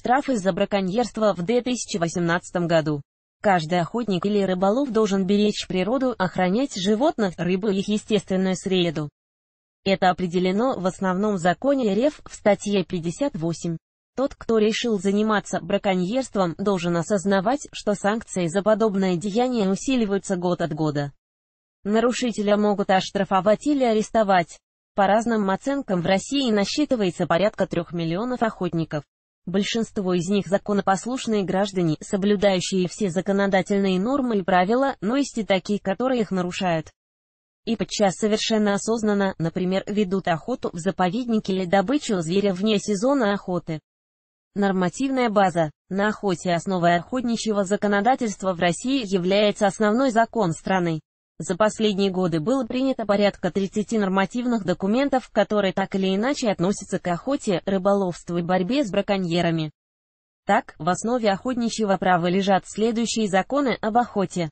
штрафы за браконьерство в 2018 году. Каждый охотник или рыболов должен беречь природу, охранять животных, рыбу и их естественную среду. Это определено в основном законе РФ в статье 58. Тот, кто решил заниматься браконьерством, должен осознавать, что санкции за подобное деяние усиливаются год от года. Нарушителя могут оштрафовать или арестовать. По разным оценкам в России насчитывается порядка трех миллионов охотников. Большинство из них законопослушные граждане, соблюдающие все законодательные нормы и правила, но есть и такие, которые их нарушают. И подчас совершенно осознанно, например, ведут охоту в заповеднике или добычу зверя вне сезона охоты. Нормативная база. На охоте основой охотничьего законодательства в России является основной закон страны. За последние годы было принято порядка 30 нормативных документов, которые так или иначе относятся к охоте, рыболовству и борьбе с браконьерами. Так, в основе охотничьего права лежат следующие законы об охоте,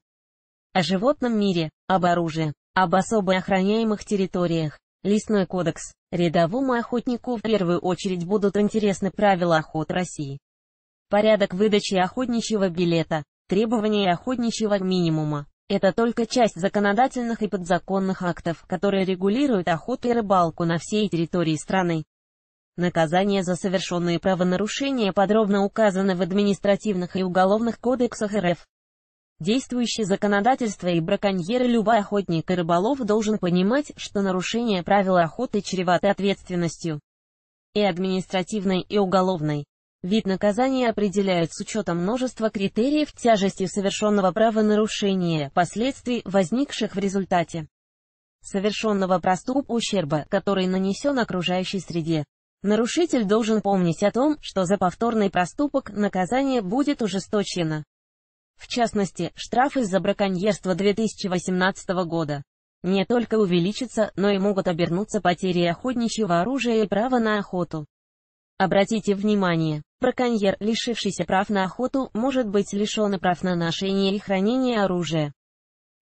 о животном мире, об оружии, об особо охраняемых территориях, лесной кодекс. Рядовому охотнику в первую очередь будут интересны правила охот России. Порядок выдачи охотничьего билета, требования охотничьего минимума, это только часть законодательных и подзаконных актов, которые регулируют охоту и рыбалку на всей территории страны. Наказания за совершенные правонарушения подробно указаны в административных и уголовных кодексах РФ. Действующее законодательство и браконьеры любой охотник и рыболов должен понимать, что нарушение правил охоты чревато ответственностью и административной, и уголовной. Вид наказания определяют с учетом множества критериев тяжести совершенного правонарушения, последствий, возникших в результате совершенного проступка ущерба, который нанесен окружающей среде. Нарушитель должен помнить о том, что за повторный проступок наказание будет ужесточено. В частности, штрафы за браконьерство 2018 года не только увеличатся, но и могут обернуться потери охотничьего оружия и права на охоту. Обратите внимание, Браконьер, лишившийся прав на охоту, может быть лишен и прав на ношение и хранение оружия.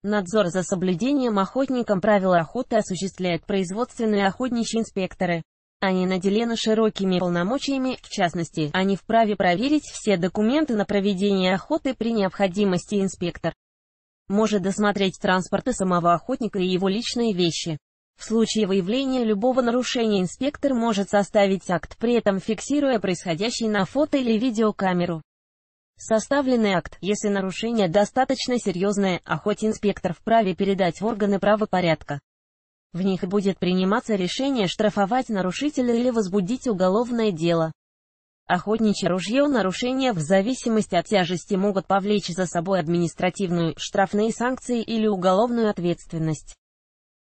Надзор за соблюдением охотникам правил охоты осуществляют производственные охотничьи инспекторы. Они наделены широкими полномочиями, в частности, они вправе проверить все документы на проведение охоты при необходимости инспектор. Может досмотреть транспорты самого охотника и его личные вещи. В случае выявления любого нарушения инспектор может составить акт, при этом фиксируя происходящий на фото или видеокамеру. Составленный акт, если нарушение достаточно серьезное, а хоть инспектор вправе передать в органы правопорядка. В них будет приниматься решение штрафовать нарушителя или возбудить уголовное дело. Охотничье ружье нарушения в зависимости от тяжести могут повлечь за собой административную, штрафные санкции или уголовную ответственность.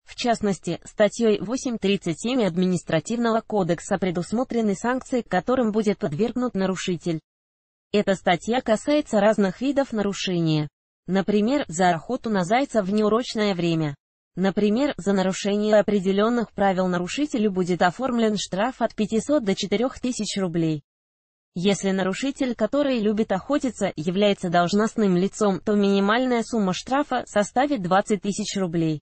В частности, статьей 8.37 Административного кодекса предусмотрены санкции, которым будет подвергнут нарушитель. Эта статья касается разных видов нарушения. Например, за охоту на зайца в неурочное время. Например, за нарушение определенных правил нарушителю будет оформлен штраф от 500 до 4000 рублей. Если нарушитель, который любит охотиться, является должностным лицом, то минимальная сумма штрафа составит 20 тысяч рублей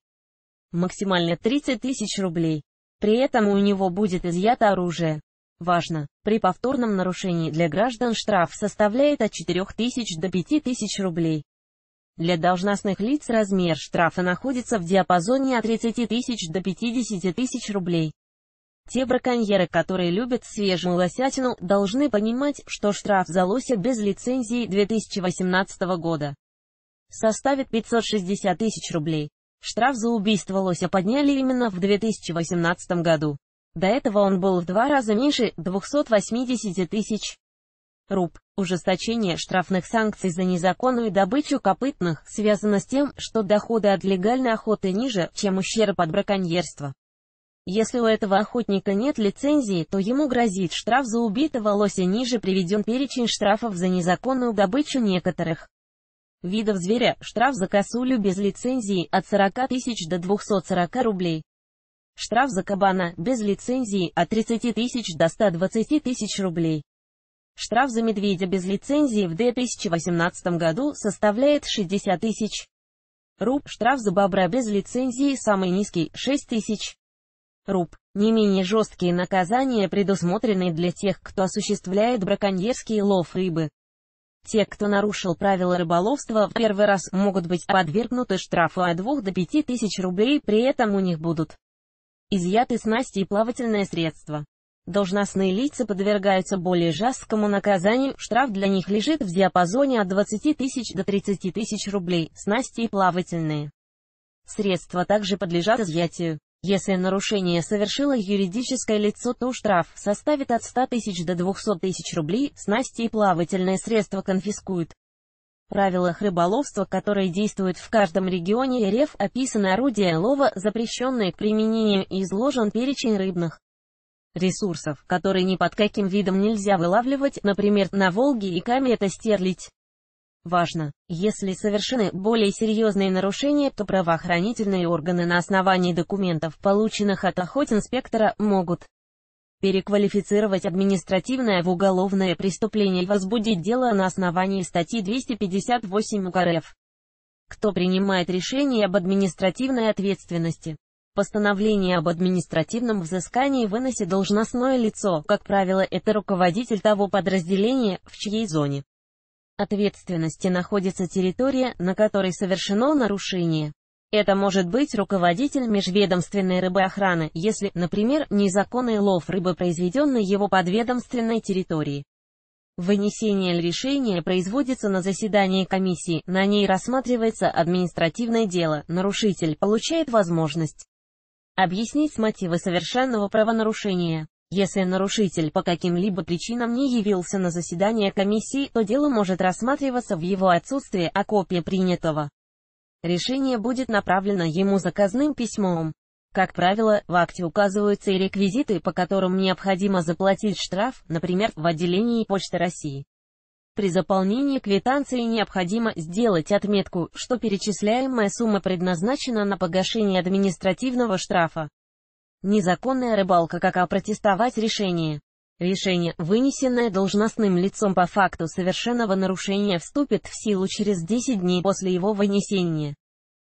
максимально 30 тысяч рублей. При этом у него будет изъято оружие. Важно, при повторном нарушении для граждан штраф составляет от 4 тысяч до 5 тысяч рублей. Для должностных лиц размер штрафа находится в диапазоне от 30 тысяч до 50 тысяч рублей. Те браконьеры, которые любят свежую лосятину, должны понимать, что штраф за лося без лицензии 2018 года составит 560 тысяч рублей. Штраф за убийство лося подняли именно в 2018 году. До этого он был в два раза меньше 280 тысяч руб. Ужесточение штрафных санкций за незаконную добычу копытных связано с тем, что доходы от легальной охоты ниже, чем ущерб от браконьерства. Если у этого охотника нет лицензии, то ему грозит штраф за убитого лося ниже приведен перечень штрафов за незаконную добычу некоторых видов зверя, штраф за косулю без лицензии от 40 тысяч до 240 рублей. Штраф за кабана без лицензии от 30 тысяч до 120 тысяч рублей. Штраф за медведя без лицензии в 2018 году составляет 60 тысяч руб. Штраф за бобра без лицензии самый низкий – 6 тысяч руб. Не менее жесткие наказания предусмотрены для тех, кто осуществляет браконьерский лов рыбы. Те, кто нарушил правила рыболовства в первый раз, могут быть подвергнуты штрафу от 2 до 5 тысяч рублей, при этом у них будут изъяты снасти и плавательные средства. Должностные лица подвергаются более жесткому наказанию, штраф для них лежит в диапазоне от 20 тысяч до 30 тысяч рублей, снасти и плавательные средства также подлежат изъятию. Если нарушение совершило юридическое лицо, то штраф составит от 100 тысяч до 200 тысяч рублей, снасти и плавательные средства конфискуют. В правилах рыболовства, которые действуют в каждом регионе РФ, описаны орудия лова, запрещенные к применению, и изложен перечень рыбных ресурсов, которые ни под каким видом нельзя вылавливать, например, на Волге и Каме это стерлить. Важно, если совершены более серьезные нарушения, то правоохранительные органы на основании документов, полученных от охотинспектора, могут переквалифицировать административное в уголовное преступление и возбудить дело на основании статьи 258 УК РФ. Кто принимает решение об административной ответственности? Постановление об административном взыскании выносит должностное лицо, как правило, это руководитель того подразделения, в чьей зоне ответственности находится территория, на которой совершено нарушение. Это может быть руководитель межведомственной рыбоохраны, если, например, незаконный лов рыбы произведен на его подведомственной территории. Вынесение решения производится на заседании комиссии, на ней рассматривается административное дело, нарушитель получает возможность объяснить мотивы совершенного правонарушения. Если нарушитель по каким-либо причинам не явился на заседание комиссии, то дело может рассматриваться в его отсутствие, а копия принятого решения будет направлена ему заказным письмом. Как правило, в акте указываются и реквизиты, по которым необходимо заплатить штраф, например, в отделении Почты России. При заполнении квитанции необходимо сделать отметку, что перечисляемая сумма предназначена на погашение административного штрафа. Незаконная рыбалка как опротестовать решение. Решение, вынесенное должностным лицом по факту совершенного нарушения, вступит в силу через 10 дней после его вынесения.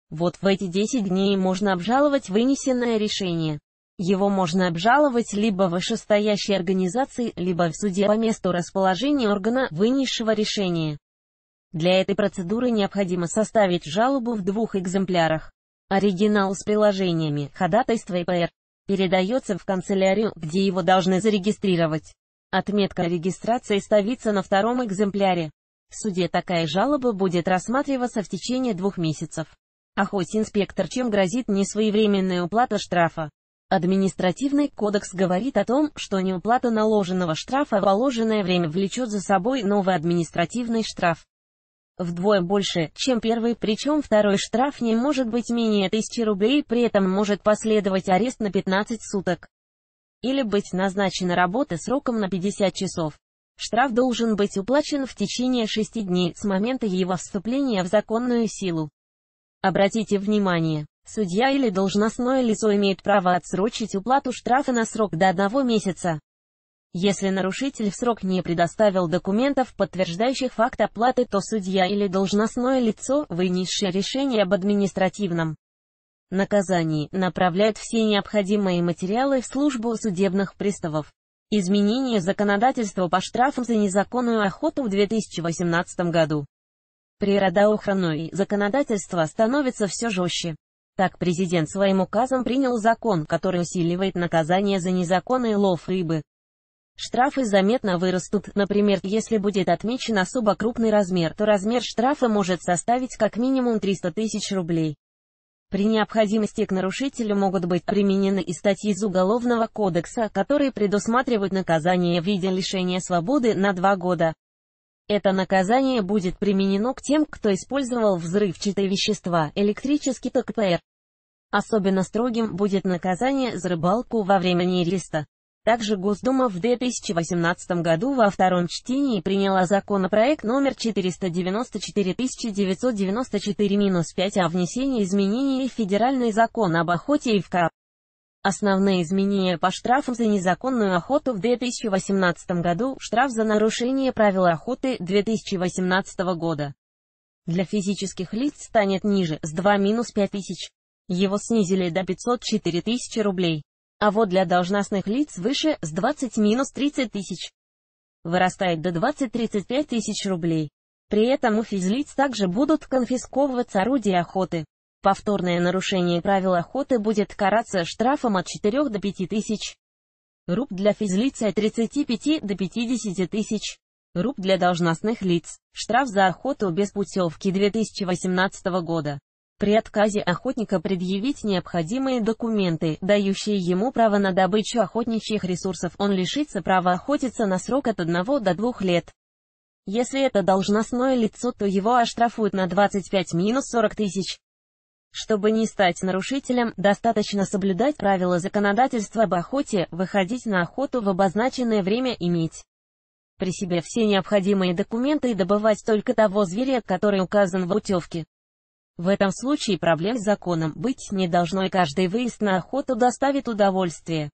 Вот в эти 10 дней можно обжаловать вынесенное решение. Его можно обжаловать либо в вышестоящей организации, либо в суде по месту расположения органа, вынесшего решение. Для этой процедуры необходимо составить жалобу в двух экземплярах. Оригинал с приложениями, ходатайство и ПР передается в канцелярию, где его должны зарегистрировать. Отметка о регистрации ставится на втором экземпляре. В суде такая жалоба будет рассматриваться в течение двух месяцев. А хоть инспектор чем грозит несвоевременная уплата штрафа? Административный кодекс говорит о том, что неуплата наложенного штрафа в положенное время влечет за собой новый административный штраф вдвое больше, чем первый, причем второй штраф не может быть менее 1000 рублей, при этом может последовать арест на 15 суток или быть назначена работа сроком на 50 часов. Штраф должен быть уплачен в течение 6 дней с момента его вступления в законную силу. Обратите внимание, судья или должностное лицо имеет право отсрочить уплату штрафа на срок до одного месяца. Если нарушитель в срок не предоставил документов, подтверждающих факт оплаты, то судья или должностное лицо, вынесшее решение об административном наказании, направляет все необходимые материалы в службу судебных приставов. Изменение законодательства по штрафам за незаконную охоту в 2018 году. Природоохранное законодательство становится все жестче. Так президент своим указом принял закон, который усиливает наказание за незаконный лов рыбы. Штрафы заметно вырастут, например, если будет отмечен особо крупный размер, то размер штрафа может составить как минимум 300 тысяч рублей. При необходимости к нарушителю могут быть применены и статьи из Уголовного кодекса, которые предусматривают наказание в виде лишения свободы на два года. Это наказание будет применено к тем, кто использовал взрывчатые вещества, электрический ТКПР. Особенно строгим будет наказание за рыбалку во время нереста. Также Госдума в 2018 году во втором чтении приняла законопроект номер 494 994 5 о внесении изменений в Федеральный закон об охоте и в КАП. Основные изменения по штрафам за незаконную охоту в 2018 году, штраф за нарушение правил охоты 2018 года для физических лиц станет ниже с 2 5 тысяч. Его снизили до 504 тысячи рублей а вот для должностных лиц выше с 20-30 тысяч вырастает до 20-35 тысяч рублей. При этом у физлиц также будут конфисковываться орудия охоты. Повторное нарушение правил охоты будет караться штрафом от 4 до 5 тысяч руб для физлиц от 35 до 50 тысяч руб для должностных лиц. Штраф за охоту без путевки 2018 года при отказе охотника предъявить необходимые документы, дающие ему право на добычу охотничьих ресурсов, он лишится права охотиться на срок от 1 до 2 лет. Если это должностное лицо, то его оштрафуют на 25-40 тысяч. Чтобы не стать нарушителем, достаточно соблюдать правила законодательства об охоте, выходить на охоту в обозначенное время иметь при себе все необходимые документы и добывать только того зверя, который указан в утевке. В этом случае проблем с законом быть не должно и каждый выезд на охоту доставит удовольствие.